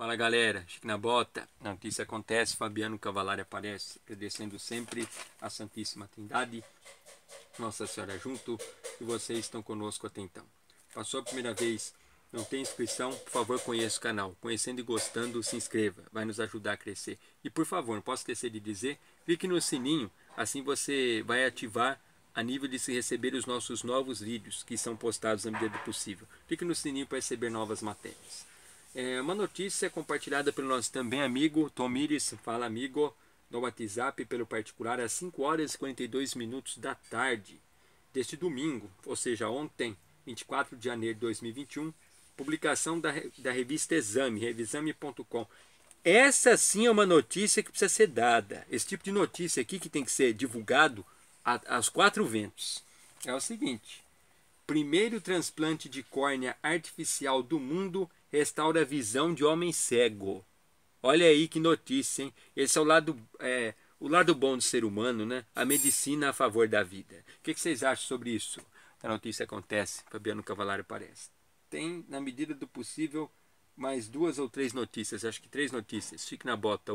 Fala galera, Chique na Bota, a notícia acontece, Fabiano Cavalari aparece, agradecendo sempre a Santíssima Trindade, Nossa Senhora junto, e vocês estão conosco até então. Passou a primeira vez, não tem inscrição? Por favor, conheça o canal, conhecendo e gostando, se inscreva, vai nos ajudar a crescer. E por favor, não posso esquecer de dizer, clique no sininho, assim você vai ativar a nível de se receber os nossos novos vídeos que são postados na medida do possível. Clique no sininho para receber novas matérias. É uma notícia compartilhada pelo nosso também amigo Tomires, fala amigo, no WhatsApp pelo particular às 5 horas e 42 minutos da tarde deste domingo, ou seja, ontem, 24 de janeiro de 2021, publicação da, da revista Exame, revisame.com. Essa sim é uma notícia que precisa ser dada. Esse tipo de notícia aqui que tem que ser divulgado aos quatro ventos. É o seguinte: primeiro transplante de córnea artificial do mundo restaura a visão de homem cego. Olha aí que notícia, hein? Esse é o lado, é, o lado bom do ser humano, né? A medicina a favor da vida. O que, que vocês acham sobre isso? A notícia acontece, Fabiano Cavalari parece. Tem, na medida do possível, mais duas ou três notícias, acho que três notícias. Fique na bota,